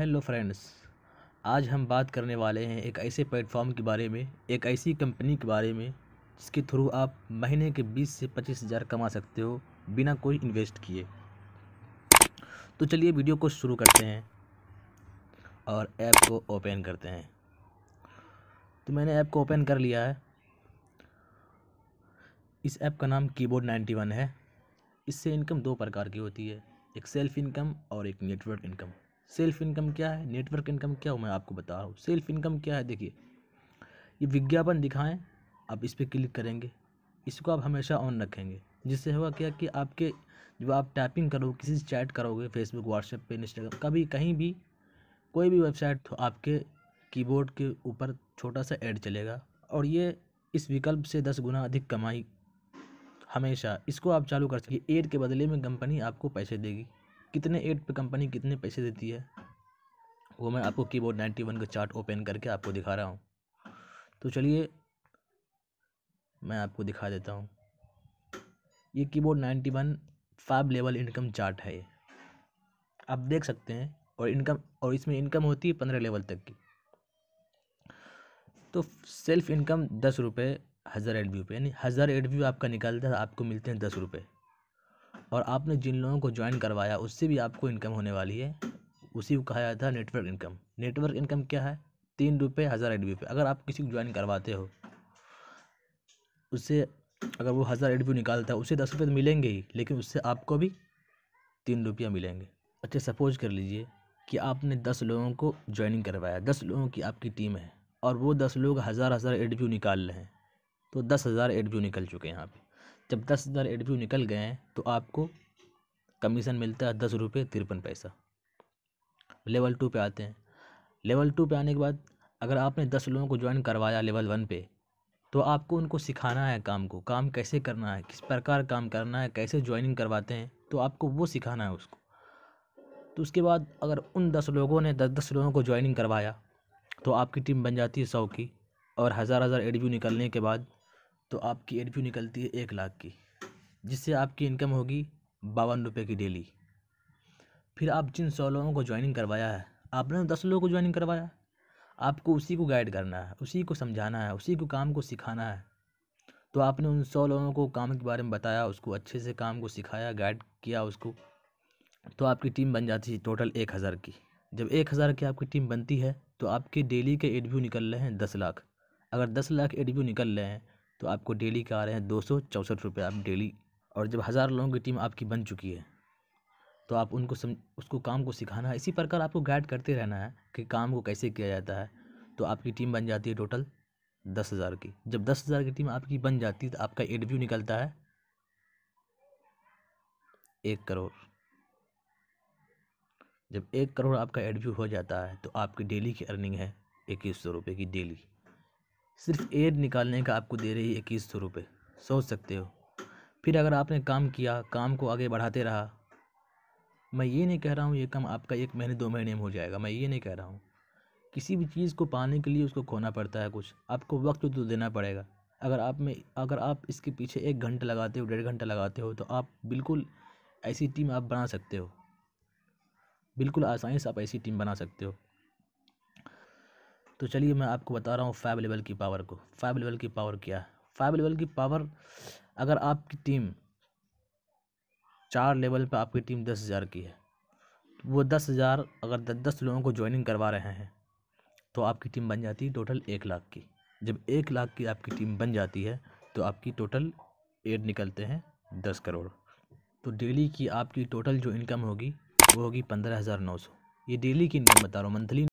hello friends आज हम बात करने वाले हैं एक ऐसे प्लेटफॉर्म के बारे में एक ऐसी कंपनी के बारे में जिसके थ्रू आप महीने के बीस से पच्चीस हज़ार कमा सकते हो बिना कोई इन्वेस्ट किए तो चलिए वीडियो को शुरू करते हैं और ऐप को ओपन करते हैं तो मैंने ऐप को ओपन कर लिया है इस ऐप का नाम कीबोर्ड नाइन्टी वन है इससे इनकम दो प्रकार की होती है एक सेल्फ इनकम और एक नेटवर्क इनकम सेल्फ इनकम क्या है नेटवर्क इनकम क्या हो मैं आपको बता रहा हूँ सेल्फ इनकम क्या है देखिए ये विज्ञापन दिखाएं आप इस पर क्लिक करेंगे इसको आप हमेशा ऑन रखेंगे जिससे होगा क्या कि आपके जो आप टाइपिंग करोगे किसी से चैट करोगे फेसबुक व्हाट्सएप पे इंस्टाग्राम कभी कहीं भी कोई भी वेबसाइट तो आपके कीबोर्ड के ऊपर छोटा सा ऐड चलेगा और ये इस विकल्प से दस गुना अधिक कमाई हमेशा इसको आप चालू कर सकिए एड के बदले में कंपनी आपको पैसे देगी कितने एड पे कंपनी कितने पैसे देती है वो मैं आपको कीबोर्ड नाइन्टी वन का चार्ट ओपन करके आपको दिखा रहा हूँ तो चलिए मैं आपको दिखा देता हूँ ये keyboard ninety one five level income chart है ये आप देख सकते हैं और इनकम और इसमें इनकम होती है पंद्रह लेवल तक की तो सेल्फ इनकम दस रुपये हज़ार एड व्यू पे यानी हज़ार एड व्यू आपका निकालता है आपको मिलते हैं दस रुपये और आपने जिन लोगों को ज्वाइन करवाया उससे भी आपको इनकम होने वाली है उसी को कहा जाता है नेटवर्क इनकम नेटवर्क इनकम क्या है तीन रुपये हज़ार एड पे अगर आप किसी को ज्वाइन करवाते हो उससे अगर वो हज़ार एड निकालता है उसे दस रुपये तो मिलेंगे ही लेकिन उससे आपको भी तीन रुपया मिलेंगे अच्छा सपोज कर लीजिए कि आपने दस लोगों को ज्वाइनिंग करवाया दस लोगों की आपकी टीम है और वो दस लोग हज़ार हज़ार एड निकाल रहे हैं तो दस हज़ार एड निकल चुके हैं यहाँ पे जब दस हज़ार एड व्यू निकल गए हैं तो आपको कमीशन मिलता है दस रुपये तिरपन पैसा लेवल टू पे आते हैं लेवल टू पे आने के बाद अगर आपने दस लोगों को ज्वाइन करवाया लेवल वन पे तो आपको उनको सिखाना है काम को काम कैसे करना है किस प्रकार काम करना है कैसे ज्वाइनिंग करवाते हैं तो आपको वो सिखाना है उसको तो उसके बाद अगर उन दस लोगों ने दस दस लोगों को ज्वाइनिंग करवाया तो आपकी टीम बन जाती है सौ की और हज़ार हज़ार व्यू निकलने के बाद तो आपकी एडव्यू निकलती है एक लाख की जिससे आपकी इनकम होगी बावन रुपये की डेली फिर आप जिन सौ लोगों को ज्वाइनिंग करवाया है आपने दस लोगों को ज्वाइनिंग करवाया है आपको उसी को गाइड करना है उसी को समझाना है उसी को काम को सिखाना है तो आपने उन सौ लोगों को काम के बारे में बताया उसको अच्छे से काम को सिखाया गाइड किया उसको तो आपकी टीम बन जाती है टोटल एक हज़ार की जब एक हज़ार की आपकी टीम बनती है तो आपके डेली के एडव्यू निकल रहे हैं दस लाख अगर दस लाख एडव्यू निकल रहे हैं तो आपको डेली का आ रहे हैं दो सौ रुपये आप डेली और जब हज़ार लोगों की टीम आपकी बन चुकी है तो आप उनको सम उसको काम को सिखाना है इसी प्रकार आपको गाइड करते रहना है कि काम को कैसे किया जाता है तो आपकी टीम बन जाती है टोटल दस हज़ार की जब दस हज़ार की टीम आपकी बन जाती है तो आपका एडव्यू निकलता है एक करोड़ जब एक करोड़ आपका एडव्यू हो जाता है तो आपकी डेली की अर्निंग है इक्कीस सौ रुपये की डेली सिर्फ एयर निकालने का आपको दे रही है इक्कीस सौ रुपये सोच सकते हो फिर अगर आपने काम किया काम को आगे बढ़ाते रहा मैं ये नहीं कह रहा हूँ ये काम आपका एक महीने दो महीने में हो जाएगा मैं ये नहीं कह रहा हूँ किसी भी चीज़ को पाने के लिए उसको खोना पड़ता है कुछ आपको वक्त तो देना पड़ेगा अगर आप में अगर आप इसके पीछे एक घंटा लगाते हो डेढ़ घंटा लगाते हो तो आप बिल्कुल ऐसी टीम आप बना सकते हो बिल्कुल आसानी से आप ऐसी टीम बना सकते हो तो चलिए मैं आपको बता रहा हूँ फाइव लेवल की पावर को फाइव लेवल की पावर क्या है फाइव लेवल की पावर अगर आपकी टीम चार लेवल पर आपकी टीम दस हज़ार की है तो वो दस हज़ार अगर दस लोगों को ज्वाइनिंग करवा रहे हैं तो आपकी टीम बन जाती है टोटल एक लाख की जब एक लाख की आपकी टीम बन जाती है तो आपकी टोटल एड निकलते हैं दस करोड़ तो डेली की आपकी टोटल जो इनकम होगी वो होगी पंद्रह हज़ार नौ सौ ये डेली की इनकम बता रहा हूँ मंथली